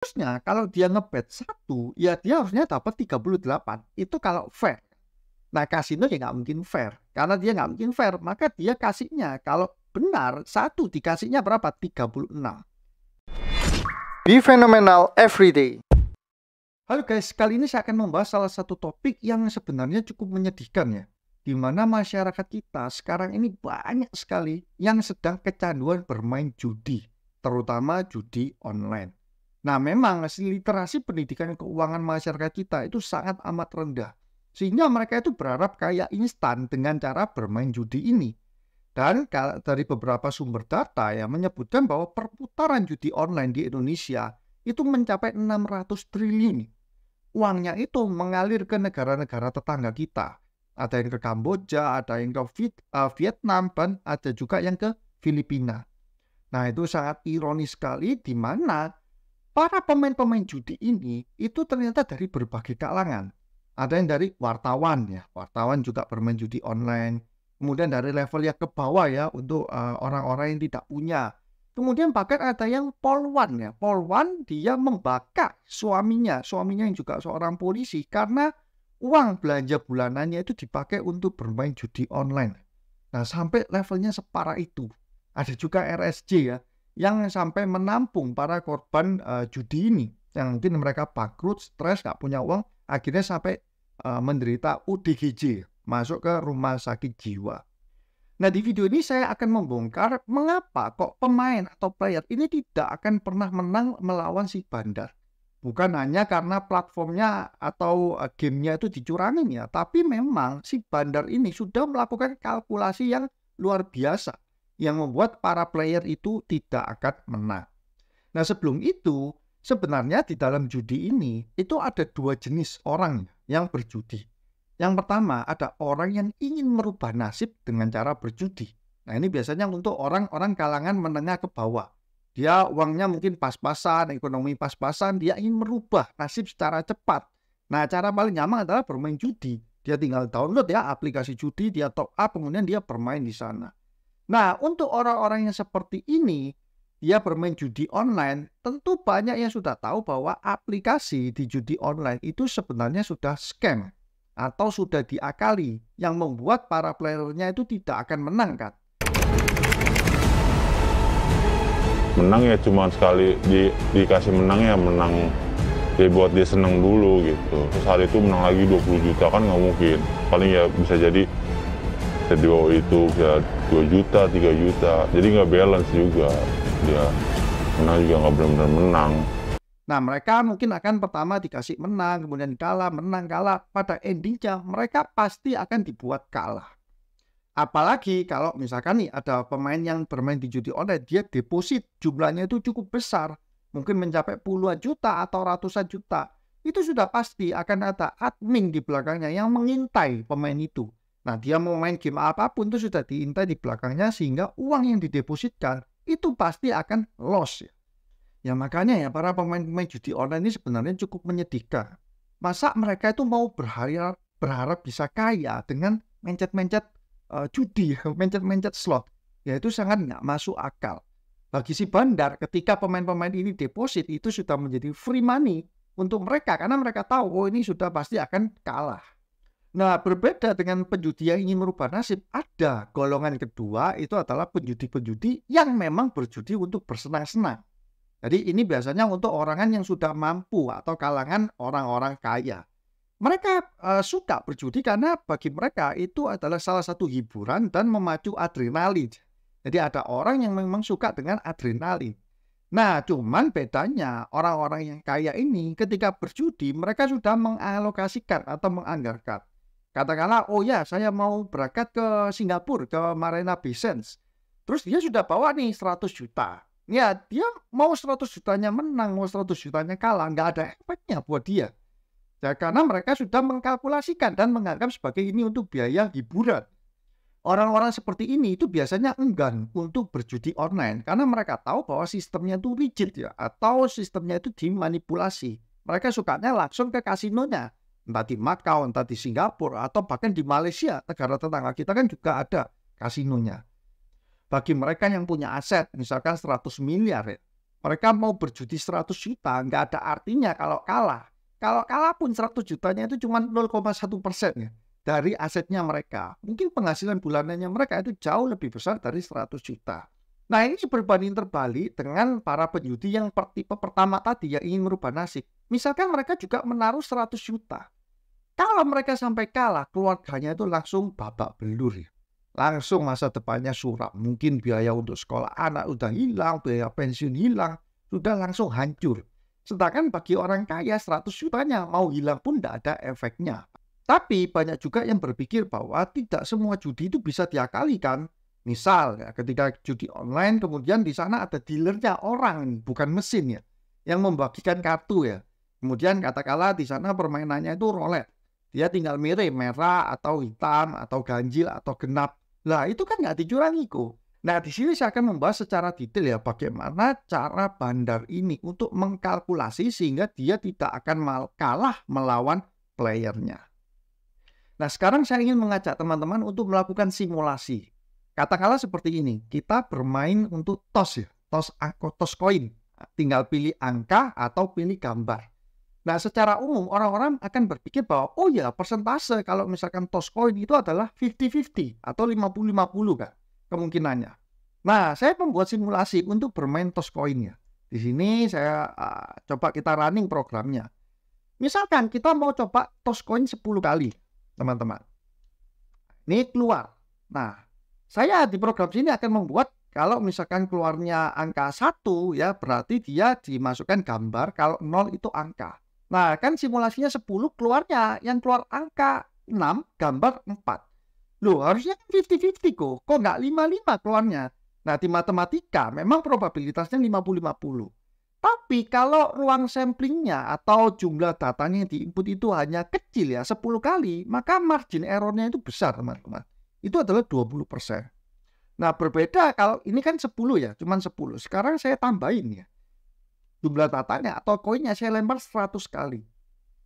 Harusnya kalau dia ngebet satu, ya dia harusnya dapat 38. Itu kalau fair. Nah kasino ya nggak mungkin fair. Karena dia nggak mungkin fair, maka dia kasihnya. Kalau benar, satu dikasihnya berapa? 36. Be Phenomenal Everyday Halo guys, kali ini saya akan membahas salah satu topik yang sebenarnya cukup menyedihkan ya. Di mana masyarakat kita sekarang ini banyak sekali yang sedang kecanduan bermain judi. Terutama judi online Nah, memang literasi pendidikan keuangan masyarakat kita itu sangat amat rendah. Sehingga mereka itu berharap kaya instan dengan cara bermain judi ini. Dan dari beberapa sumber data yang menyebutkan bahwa perputaran judi online di Indonesia itu mencapai 600 triliun. Uangnya itu mengalir ke negara-negara tetangga kita. Ada yang ke Kamboja, ada yang ke eh, Vietnam, dan ada juga yang ke Filipina. Nah, itu sangat ironis sekali di mana para pemain-pemain judi ini itu ternyata dari berbagai kalangan. Ada yang dari wartawan ya, wartawan juga bermain judi online. Kemudian dari level yang ke bawah ya untuk orang eh, orang-orang yang tidak punya. Kemudian bahkan ada yang polwan ya, polwan dia membakar suaminya, suaminya yang juga seorang polisi karena uang belanja bulanannya itu dipakai untuk bermain judi online. Nah sampai levelnya separah itu. Ada juga RSJ ya, yang sampai menampung para korban uh, judi ini yang mungkin mereka bangkrut, stres, nggak punya uang, akhirnya sampai uh, menderita UDGJ, masuk ke rumah sakit jiwa. Nah di video ini saya akan membongkar mengapa kok pemain atau player ini tidak akan pernah menang melawan si bandar. Bukan hanya karena platformnya atau eh, gamenya itu dicurangin ya, tapi memang si bandar ini sudah melakukan kalkulasi yang luar biasa yang membuat para player itu tidak akan menang. Nah sebelum itu, sebenarnya di dalam judi ini itu ada dua jenis orang yang berjudi. Yang pertama ada orang yang ingin merubah nasib dengan cara berjudi. Nah ini biasanya untuk orang-orang kalangan menengah ke bawah. Dia uangnya mungkin pas-pasan, ekonomi pas-pasan, dia ingin merubah nasib secara cepat. Nah cara paling nyaman adalah bermain judi. Dia tinggal download ya aplikasi judi, dia top up, kemudian dia bermain di sana. Nah, untuk orang-orang yang seperti ini, dia bermain judi online, tentu banyak yang sudah tahu bahwa aplikasi di judi online itu sebenarnya sudah scam atau sudah diakali yang membuat para playernya itu tidak akan menang kan. Menang ya cuma sekali di, dikasih menang ya menang dibuat ya buat dia seneng dulu gitu. Terus hari itu menang lagi 20 juta kan nggak mungkin. Paling ya bisa jadi di bawah itu ya 2 juta, 3 juta. Jadi nggak balance juga. Dia menang juga nggak benar-benar menang. Nah mereka mungkin akan pertama dikasih menang, kemudian kalah, menang, kalah. Pada endingnya mereka pasti akan dibuat kalah. Apalagi kalau misalkan nih ada pemain yang bermain di judi online, dia deposit jumlahnya itu cukup besar. Mungkin mencapai puluhan juta atau ratusan juta itu sudah pasti akan ada admin di belakangnya yang mengintai pemain itu. Nah, dia mau main game apapun itu sudah diintai di belakangnya sehingga uang yang didepositkan itu pasti akan loss. Ya, ya makanya ya para pemain-pemain judi online ini sebenarnya cukup menyedihkan. Masa mereka itu mau berharap berharap bisa kaya dengan mencet-mencet uh, judi, mencet-mencet slot. Ya itu sangat nggak masuk akal. Bagi si bandar ketika pemain-pemain ini deposit itu sudah menjadi free money untuk mereka karena mereka tahu oh ini sudah pasti akan kalah. Nah, berbeda dengan penjudi yang ingin merubah nasib, ada golongan kedua itu adalah penjudi-penjudi yang memang berjudi untuk bersenang-senang. Jadi ini biasanya untuk orang-orang yang sudah mampu atau kalangan orang-orang kaya. Mereka uh, suka berjudi karena bagi mereka itu adalah salah satu hiburan dan memacu adrenalin. Jadi ada orang yang memang suka dengan adrenalin. Nah, cuman bedanya orang-orang yang kaya ini ketika berjudi mereka sudah mengalokasikan atau menganggarkan Katakanlah, oh ya saya mau berangkat ke Singapura, ke Marina Bay Sands. Terus dia sudah bawa nih 100 juta. Ya dia mau 100 jutanya menang, mau 100 jutanya kalah. Nggak ada efeknya buat dia. Ya, karena mereka sudah mengkalkulasikan dan menganggap sebagai ini untuk biaya hiburan. Orang-orang seperti ini itu biasanya enggan untuk berjudi online karena mereka tahu bahwa sistemnya itu rigid ya atau sistemnya itu dimanipulasi. Mereka sukanya langsung ke kasinonya entah di Makau, entah di Singapura, atau bahkan di Malaysia, negara tetangga kita kan juga ada kasinonya. Bagi mereka yang punya aset, misalkan 100 miliar, ya, mereka mau berjudi 100 juta, nggak ada artinya kalau kalah. Kalau kalah pun 100 jutanya itu cuma 0,1 persen ya, dari asetnya mereka. Mungkin penghasilan bulanannya mereka itu jauh lebih besar dari 100 juta. Nah ini berbanding terbalik dengan para penjudi yang per tipe pertama tadi yang ingin merubah nasib. Misalkan mereka juga menaruh 100 juta. Kalau mereka sampai kalah, keluarganya itu langsung babak belur ya. Langsung masa depannya surat. Mungkin biaya untuk sekolah anak udah hilang, biaya pensiun hilang, sudah langsung hancur. Sedangkan bagi orang kaya 100 jutanya mau hilang pun tidak ada efeknya. Tapi banyak juga yang berpikir bahwa tidak semua judi itu bisa diakali kan? Misal ya, ketika judi online kemudian di sana ada dealernya orang bukan mesin ya yang membagikan kartu ya. Kemudian katakanlah di sana permainannya itu roulette dia tinggal mirip merah atau hitam atau ganjil atau genap. Lah itu kan nggak dicurangi kok. Nah, di sini saya akan membahas secara detail ya bagaimana cara bandar ini untuk mengkalkulasi sehingga dia tidak akan kalah melawan playernya. Nah, sekarang saya ingin mengajak teman-teman untuk melakukan simulasi. Katakanlah seperti ini, kita bermain untuk tos ya, tos angko, tos koin. Tinggal pilih angka atau pilih gambar. Nah, secara umum orang-orang akan berpikir bahwa oh ya persentase kalau misalkan toss coin itu adalah 50-50 atau 50-50 kan kemungkinannya. Nah, saya membuat simulasi untuk bermain toss ya Di sini saya uh, coba kita running programnya. Misalkan kita mau coba toss coin 10 kali, teman-teman. Ini keluar. Nah, saya di program sini akan membuat kalau misalkan keluarnya angka satu ya berarti dia dimasukkan gambar, kalau nol itu angka. Nah, kan simulasinya 10 keluarnya. Yang keluar angka 6, gambar 4. Loh, harusnya 50-50 kan kok. Kok nggak 55 keluarnya? Nah, di matematika memang probabilitasnya 50-50. Tapi kalau ruang samplingnya atau jumlah datanya yang diinput itu hanya kecil ya, 10 kali, maka margin errornya itu besar, teman-teman. Itu adalah 20%. Nah, berbeda kalau ini kan 10 ya, cuman 10. Sekarang saya tambahin ya jumlah tatanya atau koinnya saya lempar 100 kali.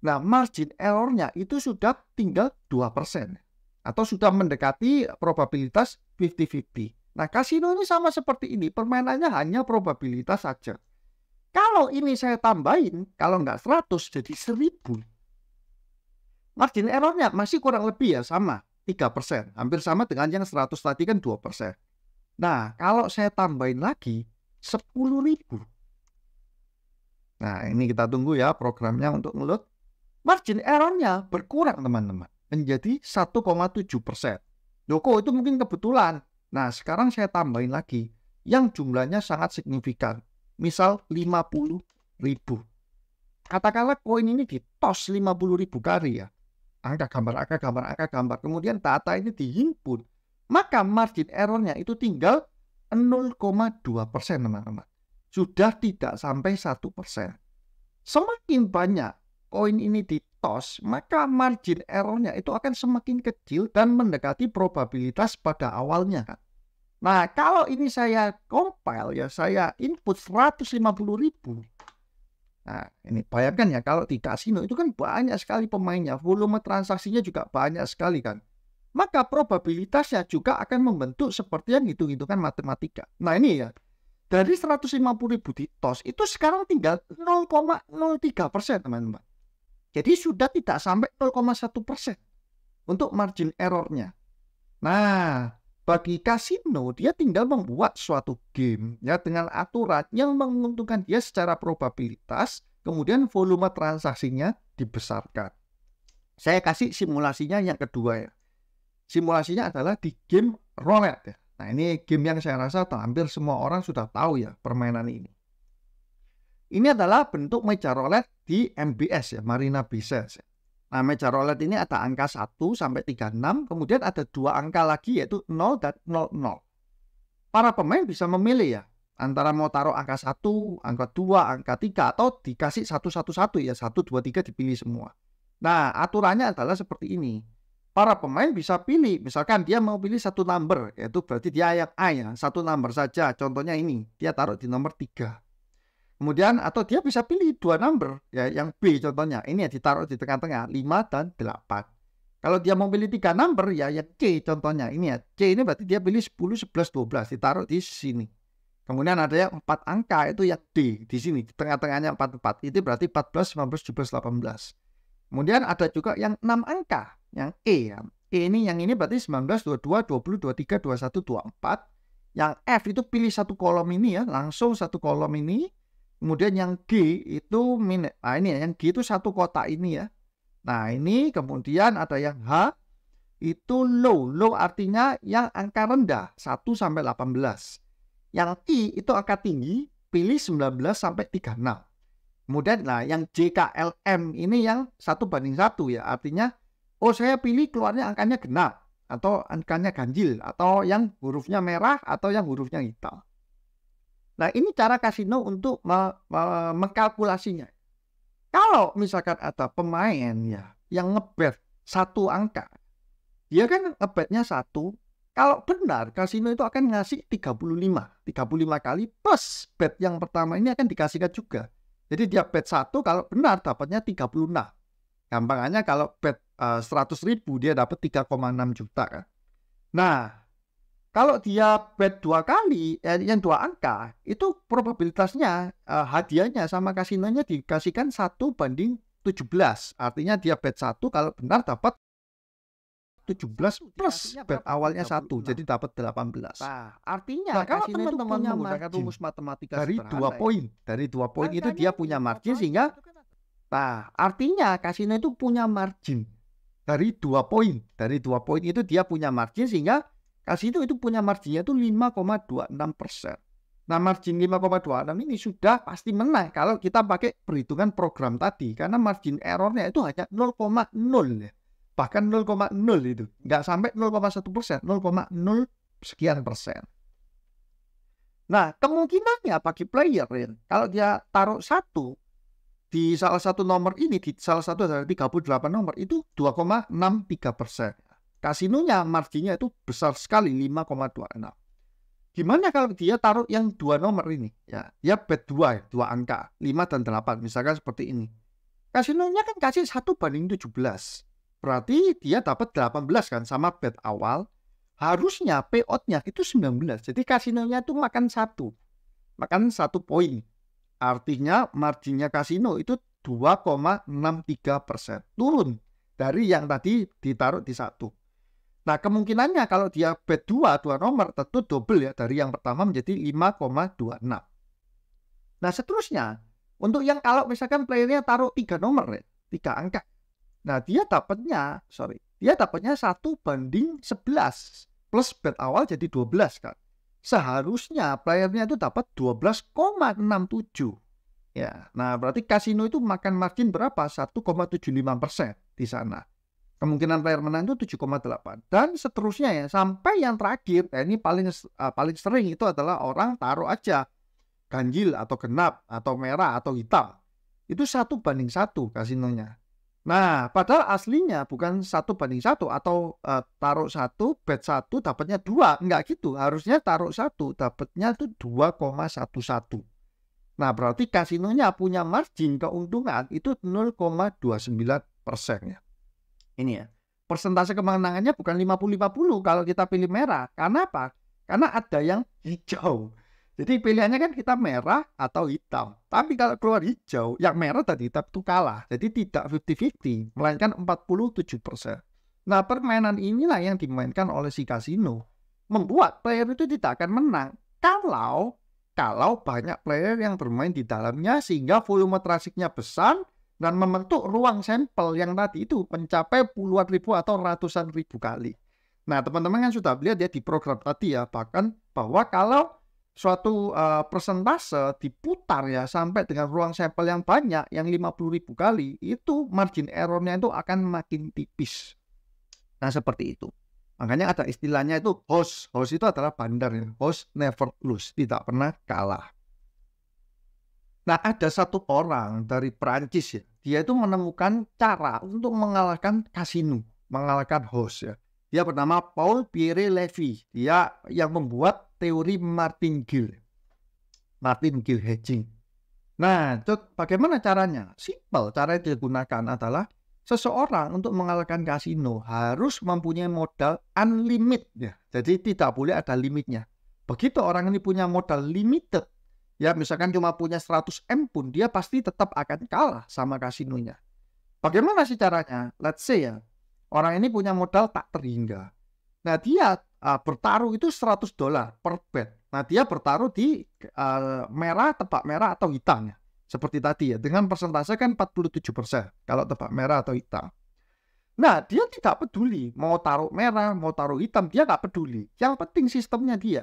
Nah, margin errornya itu sudah tinggal 2% atau sudah mendekati probabilitas 50-50. Nah, kasino ini sama seperti ini, permainannya hanya probabilitas saja. Kalau ini saya tambahin, kalau nggak 100 jadi 1000. Margin errornya masih kurang lebih ya sama, 3%. Hampir sama dengan yang 100 tadi kan 2%. Nah, kalau saya tambahin lagi, 10 ribu. Nah, ini kita tunggu ya programnya untuk ngelut. Margin errornya berkurang, teman-teman. Menjadi 1,7 persen. Doko itu mungkin kebetulan. Nah, sekarang saya tambahin lagi yang jumlahnya sangat signifikan. Misal 50 ribu. Katakanlah koin ini di ditos 50 ribu kali ya. Angka gambar, angka gambar, angka gambar. Kemudian data ini dihimpun. Maka margin errornya itu tinggal 0,2 persen teman-teman sudah tidak sampai satu persen. Semakin banyak koin ini ditos, maka margin errornya itu akan semakin kecil dan mendekati probabilitas pada awalnya. Nah, kalau ini saya compile ya, saya input 150 ribu. Nah, ini bayangkan ya kalau di kasino itu kan banyak sekali pemainnya, volume transaksinya juga banyak sekali kan. Maka probabilitasnya juga akan membentuk seperti yang hitung-hitungan matematika. Nah, ini ya dari 150 ribu di tos itu sekarang tinggal 0,03 persen teman-teman. Jadi sudah tidak sampai 0,1 persen untuk margin errornya. Nah, bagi kasino dia tinggal membuat suatu game ya dengan aturan yang menguntungkan dia secara probabilitas, kemudian volume transaksinya dibesarkan. Saya kasih simulasinya yang kedua ya. Simulasinya adalah di game roulette ya. Nah ini game yang saya rasa hampir semua orang sudah tahu ya permainan ini. Ini adalah bentuk meja roulette di MBS ya, Marina Bay Sands. Nah, meja roulette ini ada angka 1 sampai 36, kemudian ada dua angka lagi yaitu 0 dan 00. Para pemain bisa memilih ya, antara mau taruh angka 1, angka 2, angka 3 atau dikasih 1, 1, 1 ya, 1 2 3 dipilih semua. Nah, aturannya adalah seperti ini para pemain bisa pilih. Misalkan dia mau pilih satu number, yaitu berarti dia ayat A ya, satu number saja. Contohnya ini, dia taruh di nomor 3. Kemudian atau dia bisa pilih dua number, ya yang B contohnya. Ini ya ditaruh di tengah-tengah, 5 dan 8. Kalau dia mau pilih tiga number, ya yang C contohnya. Ini ya, C ini berarti dia pilih 10, 11, 12, ditaruh di sini. Kemudian ada yang empat angka, itu ya D di sini, di tengah-tengahnya 44 empat Itu berarti 14, 15, 17, 18. Kemudian ada juga yang enam angka, yang E ya. E ini yang ini berarti 19, 22, 20, 23, 21, 24. Yang F itu pilih satu kolom ini ya, langsung satu kolom ini. Kemudian yang G itu min nah ini ya, yang G itu satu kotak ini ya. Nah, ini kemudian ada yang H itu low. Low artinya yang angka rendah 1 sampai 18. Yang I itu angka tinggi, pilih 19 sampai 36. Kemudian nah yang JKLM ini yang satu banding satu ya, artinya oh saya pilih keluarnya angkanya genap atau angkanya ganjil atau yang hurufnya merah atau yang hurufnya hitam. Nah ini cara kasino untuk me me mengkalkulasinya. Kalau misalkan ada pemain ya yang ngebet satu angka, dia kan ngebetnya satu. Kalau benar kasino itu akan ngasih 35, 35 kali plus bet yang pertama ini akan dikasihkan juga. Jadi dia bet satu kalau benar dapatnya 36. Gampangannya kalau bet uh, eh, ribu dia dapat 3,6 juta kan. Nah, kalau dia bet dua kali, eh, yang dua angka, itu probabilitasnya eh, hadiahnya sama kasinonya dikasihkan satu banding 17. Artinya dia bet satu kalau benar dapat 17 plus bet awalnya satu jadi dapat 18. Nah, artinya nah, kalau teman-teman menggunakan rumus matematika dari dua poin, dari dua poin itu dia punya margin sehingga gitu kan. Nah, artinya kasino itu punya margin dari dua poin. Dari dua poin itu dia punya margin sehingga kasino itu punya marginnya itu 5,26 persen. Nah margin 5,26 ini sudah pasti menang kalau kita pakai perhitungan program tadi. Karena margin errornya itu hanya 0,0 ya. Bahkan 0,0 itu. Nggak sampai 0,1 persen, 0,0 sekian persen. Nah kemungkinannya bagi player, ya, kalau dia taruh satu di salah satu nomor ini di salah satu dari 38 nomor itu 2,63 persen. Kasinonya marginnya itu besar sekali 5,26. Gimana kalau dia taruh yang dua nomor ini? Ya, ya bet dua ya, dua angka, 5 dan 8 misalkan seperti ini. Kasinonya kan kasih satu banding 17. Berarti dia dapat 18 kan sama bet awal. Harusnya payoutnya itu 19. Jadi kasinonya itu makan satu. Makan satu poin Artinya marginnya kasino itu 2,63 persen. Turun dari yang tadi ditaruh di satu. Nah kemungkinannya kalau dia bet dua dua nomor tentu double ya dari yang pertama menjadi 5,26. Nah seterusnya untuk yang kalau misalkan playernya taruh tiga nomor ya, tiga angka. Nah dia dapatnya, sorry, dia dapatnya satu banding 11 plus bet awal jadi 12 kan seharusnya playernya itu dapat 12,67. Ya, nah berarti kasino itu makan margin berapa? 1,75 persen di sana. Kemungkinan player menang itu 7,8 dan seterusnya ya sampai yang terakhir. Ya ini paling uh, paling sering itu adalah orang taruh aja ganjil atau genap atau merah atau hitam itu satu banding satu kasinonya. Nah, padahal aslinya bukan satu banding satu atau uh, taruh satu bet satu dapatnya dua, enggak gitu. Harusnya taruh satu dapatnya itu satu. Nah, berarti kasinonya punya margin keuntungan itu 0,29 persen ya. Ini ya. Persentase kemenangannya bukan 50-50 kalau kita pilih merah. Karena apa? Karena ada yang hijau. Jadi pilihannya kan kita merah atau hitam. Tapi kalau keluar hijau, yang merah dan hitam itu kalah. Jadi tidak 50-50, melainkan 47%. Nah, permainan inilah yang dimainkan oleh si kasino. Membuat player itu tidak akan menang kalau kalau banyak player yang bermain di dalamnya sehingga volume transiknya besar dan membentuk ruang sampel yang tadi itu mencapai puluhan ribu atau ratusan ribu kali. Nah, teman-teman yang sudah lihat ya di program tadi ya, bahkan bahwa kalau suatu uh, persentase diputar ya sampai dengan ruang sampel yang banyak yang 50.000 kali itu margin errornya itu akan makin tipis. Nah, seperti itu. Makanya ada istilahnya itu host. Host itu adalah bandar ya. Host never lose, tidak pernah kalah. Nah, ada satu orang dari Perancis ya. Dia itu menemukan cara untuk mengalahkan kasino, mengalahkan host ya. Dia bernama Paul Pierre Levy. Dia yang membuat teori Martin Gill. Martin Gill hedging. Nah, bagaimana caranya? Simpel, cara yang digunakan adalah seseorang untuk mengalahkan kasino harus mempunyai modal unlimited. Ya. Jadi tidak boleh ada limitnya. Begitu orang ini punya modal limited, ya misalkan cuma punya 100 M pun, dia pasti tetap akan kalah sama kasinonya. Bagaimana sih caranya? Let's say ya, orang ini punya modal tak terhingga. Nah, dia uh, bertaruh itu 100 dolar per bet. Nah, dia bertaruh di uh, merah, tebak merah atau hitam ya. Seperti tadi ya, dengan persentase kan 47% kalau tebak merah atau hitam. Nah, dia tidak peduli mau taruh merah, mau taruh hitam, dia nggak peduli. Yang penting sistemnya dia.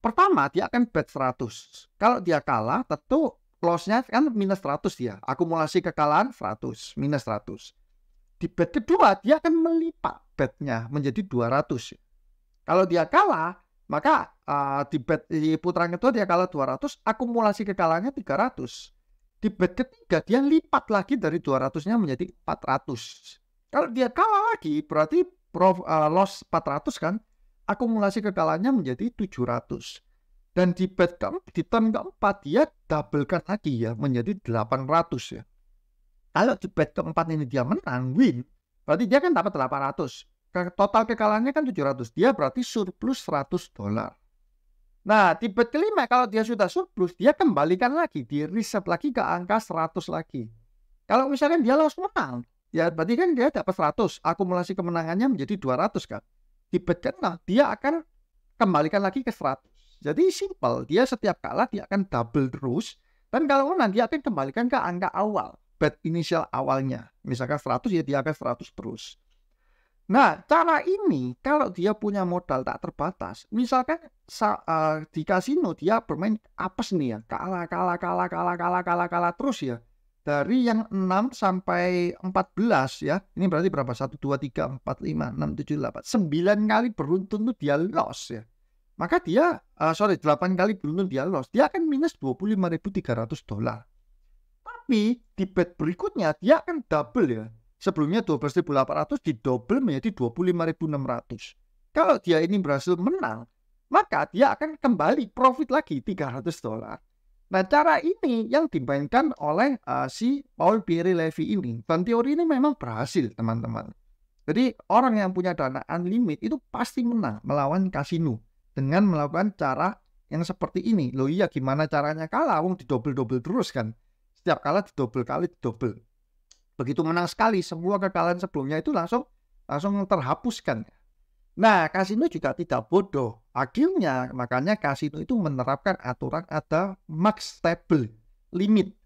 Pertama, dia akan bet 100. Kalau dia kalah, tentu loss-nya kan minus 100 dia. Ya. Akumulasi kekalahan 100, minus 100. Di bet kedua, dia akan melipat betnya menjadi 200. Kalau dia kalah, maka uh, di, bet, di putaran kedua dia kalah 200, akumulasi kekalahannya 300. Di bet ketiga dia lipat lagi dari 200-nya menjadi 400. Kalau dia kalah lagi, berarti prof, uh, loss 400 kan, akumulasi kekalahannya menjadi 700. Dan di bet ke, di turn keempat dia doublekan lagi ya menjadi 800 ya. Kalau di bet keempat ini dia menang, win, berarti dia kan dapat 800 total kekalahannya kan 700 dia berarti surplus 100 dolar nah tipe kelima kalau dia sudah surplus dia kembalikan lagi di reset lagi ke angka 100 lagi kalau misalnya dia loss menang ya berarti kan dia dapat 100 akumulasi kemenangannya menjadi 200 kan tipe keenam dia akan kembalikan lagi ke 100 jadi simple dia setiap kalah dia akan double terus dan kalau menang dia akan kembalikan ke angka awal bet inisial awalnya misalkan 100 ya dia akan 100 terus Nah, cara ini kalau dia punya modal tak terbatas, misalkan uh, di kasino dia bermain apes nih ya, kalah, kalah, kalah, kalah, kalah, kalah, kalah terus ya. Dari yang 6 sampai 14 ya, ini berarti berapa? 1, 2, 3, 4, 5, 6, 7, 8. 9 kali beruntun tuh dia loss ya. Maka dia, uh, sorry, 8 kali beruntun dia loss. Dia akan minus 25.300 dolar. Tapi di bet berikutnya dia akan double ya Sebelumnya 12.800 didobel menjadi 25.600. Kalau dia ini berhasil menang, maka dia akan kembali profit lagi 300 dolar. Nah, cara ini yang dimainkan oleh uh, si Paul Pierre Levy ini. Dan teori ini memang berhasil, teman-teman. Jadi, orang yang punya dana unlimited itu pasti menang melawan kasino dengan melakukan cara yang seperti ini. Loh iya, gimana caranya kalah? Wong didobel-dobel terus kan. Setiap kalah didobel kali didobel begitu menang sekali semua kekalahan sebelumnya itu langsung langsung terhapuskan. Nah, kasino juga tidak bodoh. Akhirnya makanya kasino itu menerapkan aturan ada max table limit.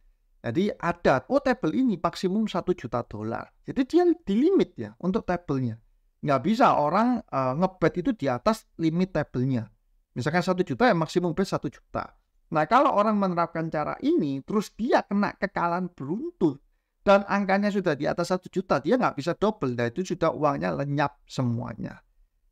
Jadi ada, oh table ini maksimum 1 juta dolar. Jadi dia di limit ya untuk tablenya. Nggak bisa orang uh, ngebet itu di atas limit tablenya. Misalkan 1 juta ya maksimum bet 1 juta. Nah kalau orang menerapkan cara ini, terus dia kena kekalahan beruntun, dan angkanya sudah di atas satu juta, dia nggak bisa double. Nah itu sudah uangnya lenyap semuanya.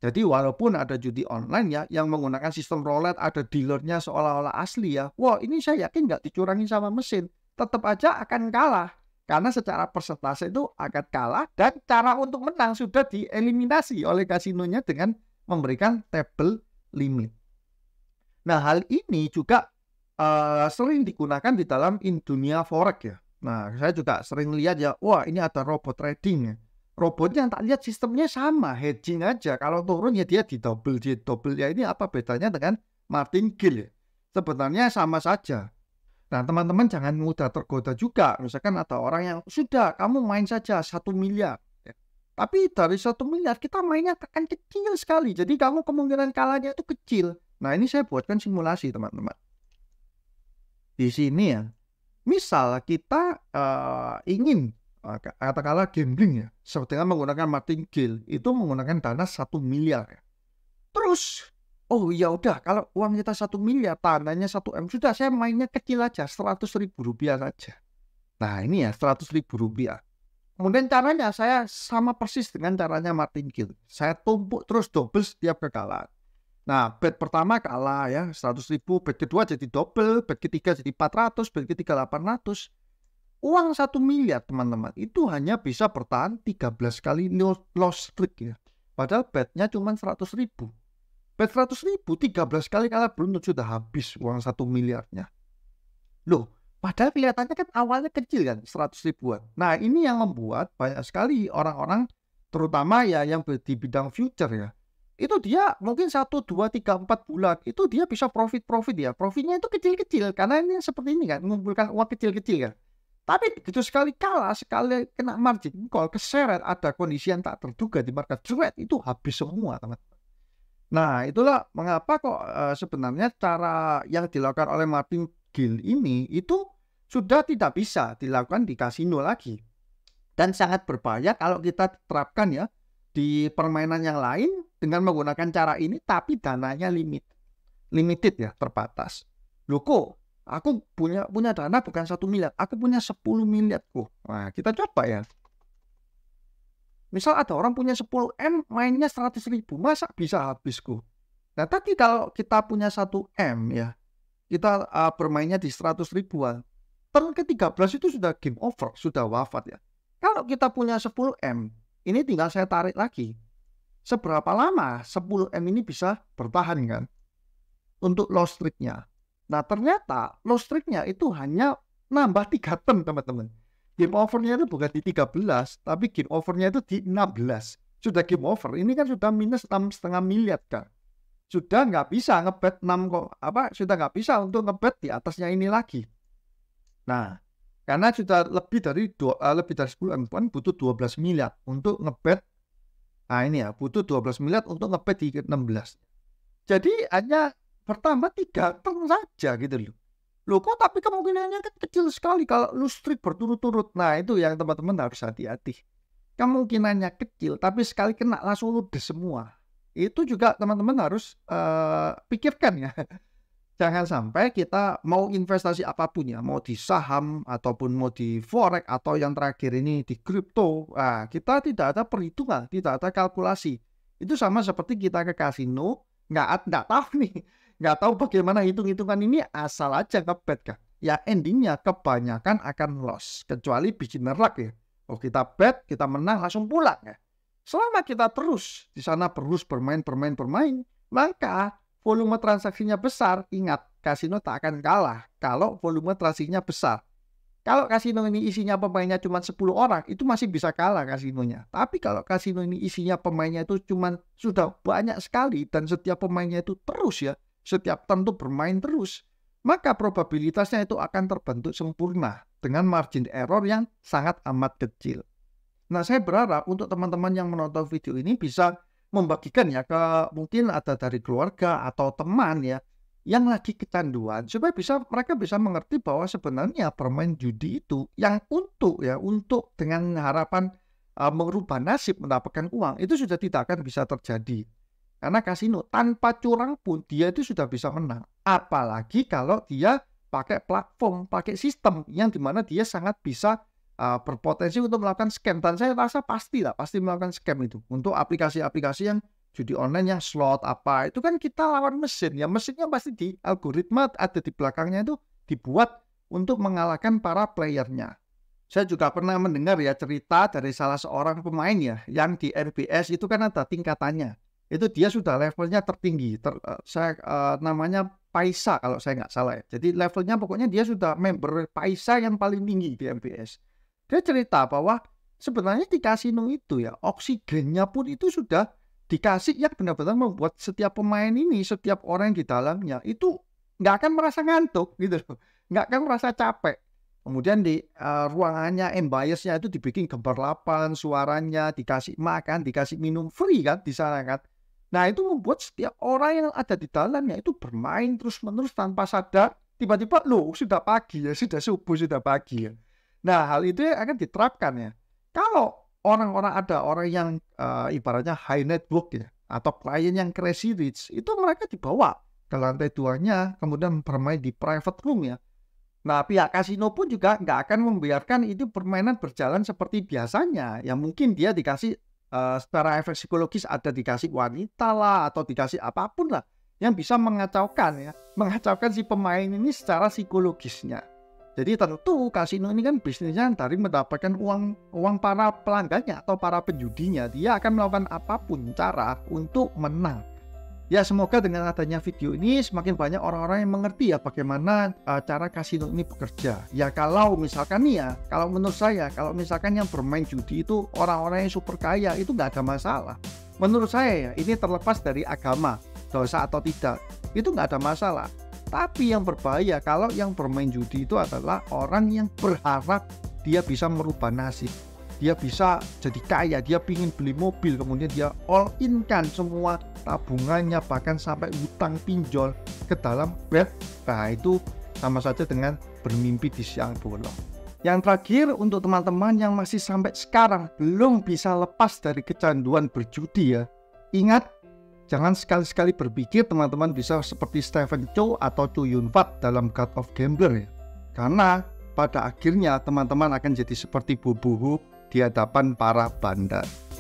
Jadi walaupun ada judi online ya yang menggunakan sistem roulette, ada dealernya seolah-olah asli ya. Wah ini saya yakin nggak dicurangi sama mesin. Tetap aja akan kalah. Karena secara persentase itu akan kalah dan cara untuk menang sudah dieliminasi oleh kasinonya dengan memberikan table limit. Nah hal ini juga uh, sering digunakan di dalam in dunia forex ya. Nah, saya juga sering lihat ya, wah ini ada robot trading. Ya. Robotnya yang tak lihat sistemnya sama, hedging aja. Kalau turun ya dia di double, di double. Ya ini apa bedanya dengan martingale? Ya? Sebenarnya sama saja. Nah, teman-teman jangan mudah tergoda juga. Misalkan ada orang yang sudah kamu main saja satu miliar. Ya. Tapi dari satu miliar kita mainnya akan kecil sekali. Jadi kamu kemungkinan kalahnya itu kecil. Nah, ini saya buatkan simulasi, teman-teman. Di sini ya, Misal kita uh, ingin eh, katakanlah gambling ya, seperti menggunakan Martin martingale itu menggunakan dana satu miliar. Ya. Terus, oh ya udah kalau uang kita satu miliar, tanahnya satu m sudah saya mainnya kecil aja, seratus ribu rupiah saja. Nah ini ya seratus ribu rupiah. Kemudian caranya saya sama persis dengan caranya Martin martingale. Saya tumpuk terus double setiap kekalahan. Nah, bet pertama kalah ya, 100 ribu, bet kedua jadi double, bet ketiga jadi 400, bet ketiga 800. Uang 1 miliar teman-teman, itu hanya bisa bertahan 13 kali loss streak ya. Padahal betnya cuma 100 ribu. Bet 100 ribu, 13 kali kalah tentu sudah habis uang 1 miliarnya. Loh, padahal kelihatannya kan awalnya kecil kan, 100 ribuan. Nah, ini yang membuat banyak sekali orang-orang, terutama ya yang di bidang future ya, itu dia mungkin satu dua tiga empat bulan itu dia bisa profit-profit ya profitnya itu kecil-kecil karena ini seperti ini kan mengumpulkan uang kecil-kecil kan tapi begitu sekali kalah sekali kena margin call keseret ada kondisi yang tak terduga di market cuek itu habis semua teman nah itulah mengapa kok eh, sebenarnya cara yang dilakukan oleh Martin Gill ini itu sudah tidak bisa dilakukan di kasino lagi dan sangat berbahaya kalau kita terapkan ya di permainan yang lain dengan menggunakan cara ini tapi dananya limit limited ya terbatas loh kok aku punya punya dana bukan satu miliar aku punya 10 miliar kok nah kita coba ya misal ada orang punya 10 m mainnya 100 ribu masa bisa habis kok nah tadi kalau kita punya satu m ya kita uh, bermainnya di 100 ribuan turn ke 13 itu sudah game over sudah wafat ya kalau kita punya 10 m ini tinggal saya tarik lagi seberapa lama 10M ini bisa bertahan kan untuk loss streaknya. Nah ternyata loss streaknya itu hanya nambah 3 term teman-teman. Game overnya itu bukan di 13 tapi game overnya itu di 16. Sudah game over ini kan sudah minus 6,5 miliar kan. Sudah nggak bisa ngebet 6 kok apa sudah nggak bisa untuk ngebet di atasnya ini lagi. Nah karena sudah lebih dari dua, eh, lebih dari 10 M kan butuh 12 miliar untuk ngebet Nah ini ya, butuh 12 miliar untuk ngepet di 16. Jadi hanya pertama tiga ton saja gitu loh. Loh kok tapi kemungkinannya kan kecil sekali kalau lu streak berturut-turut. Nah itu yang teman-teman harus hati-hati. Kemungkinannya kecil tapi sekali kena langsung ludes semua. Itu juga teman-teman harus uh, pikirkan ya jangan sampai kita mau investasi apapun ya, mau di saham ataupun mau di forex atau yang terakhir ini di kripto, nah, kita tidak ada perhitungan, tidak ada kalkulasi. Itu sama seperti kita ke kasino, nggak nggak tahu nih, nggak tahu bagaimana hitung-hitungan ini asal aja kebet kan. Ya endingnya kebanyakan akan loss, kecuali beginner luck ya. Oh kita bet, kita menang langsung pulang ya. Selama kita terus di sana terus bermain, bermain, bermain, maka volume transaksinya besar, ingat, kasino tak akan kalah kalau volume transaksinya besar. Kalau kasino ini isinya pemainnya cuma 10 orang, itu masih bisa kalah kasinonya. Tapi kalau kasino ini isinya pemainnya itu cuma sudah banyak sekali dan setiap pemainnya itu terus ya, setiap tentu bermain terus, maka probabilitasnya itu akan terbentuk sempurna dengan margin error yang sangat amat kecil. Nah, saya berharap untuk teman-teman yang menonton video ini bisa membagikan ya ke mungkin ada dari keluarga atau teman ya yang lagi kecanduan supaya bisa mereka bisa mengerti bahwa sebenarnya permain judi itu yang untuk ya untuk dengan harapan uh, merubah nasib mendapatkan uang itu sudah tidak akan bisa terjadi karena kasino tanpa curang pun dia itu sudah bisa menang apalagi kalau dia pakai platform pakai sistem yang dimana dia sangat bisa uh, berpotensi untuk melakukan scam dan saya rasa pasti lah pasti melakukan scam itu untuk aplikasi-aplikasi yang judi online yang slot apa itu kan kita lawan mesin ya mesinnya pasti di algoritma ada di belakangnya itu dibuat untuk mengalahkan para playernya saya juga pernah mendengar ya cerita dari salah seorang pemain ya yang di RBS itu kan ada tingkatannya itu dia sudah levelnya tertinggi ter, uh, saya uh, namanya Paisa kalau saya nggak salah ya jadi levelnya pokoknya dia sudah member Paisa yang paling tinggi di MPS. Dia cerita bahwa sebenarnya di kasino itu ya oksigennya pun itu sudah dikasih yang benar-benar membuat setiap pemain ini, setiap orang yang di dalamnya itu nggak akan merasa ngantuk gitu Nggak akan merasa capek. Kemudian di uh, ruangannya ambience-nya itu dibikin gembar suaranya dikasih makan, dikasih minum free kan di sana kan. Nah itu membuat setiap orang yang ada di dalamnya itu bermain terus-menerus tanpa sadar. Tiba-tiba lo sudah pagi ya, sudah subuh, sudah pagi ya. Nah, hal itu akan diterapkan ya. Kalau orang-orang ada orang yang uh, ibaratnya high network ya, atau klien yang crazy rich, itu mereka dibawa ke lantai duanya, kemudian bermain di private room ya. Nah, pihak kasino pun juga nggak akan membiarkan itu permainan berjalan seperti biasanya. Ya mungkin dia dikasih uh, secara efek psikologis ada dikasih wanita lah atau dikasih apapun lah yang bisa mengacaukan ya, mengacaukan si pemain ini secara psikologisnya. Jadi tentu kasino ini kan bisnisnya dari mendapatkan uang uang para pelanggannya atau para penjudinya. Dia akan melakukan apapun cara untuk menang. Ya semoga dengan adanya video ini semakin banyak orang-orang yang mengerti ya bagaimana uh, cara kasino ini bekerja. Ya kalau misalkan nih ya, kalau menurut saya kalau misalkan yang bermain judi itu orang-orang yang super kaya itu nggak ada masalah. Menurut saya ya ini terlepas dari agama dosa atau tidak itu nggak ada masalah tapi yang berbahaya kalau yang bermain judi itu adalah orang yang berharap dia bisa merubah nasib. Dia bisa jadi kaya, dia pingin beli mobil, kemudian dia all in kan semua tabungannya bahkan sampai utang pinjol ke dalam bed. Nah itu sama saja dengan bermimpi di siang bolong. Yang terakhir untuk teman-teman yang masih sampai sekarang belum bisa lepas dari kecanduan berjudi ya. Ingat Jangan sekali-sekali berpikir teman-teman bisa seperti Stephen Chow atau Chu Yun Fat dalam God of Gambler ya. Karena pada akhirnya teman-teman akan jadi seperti bubuhu di hadapan para bandar.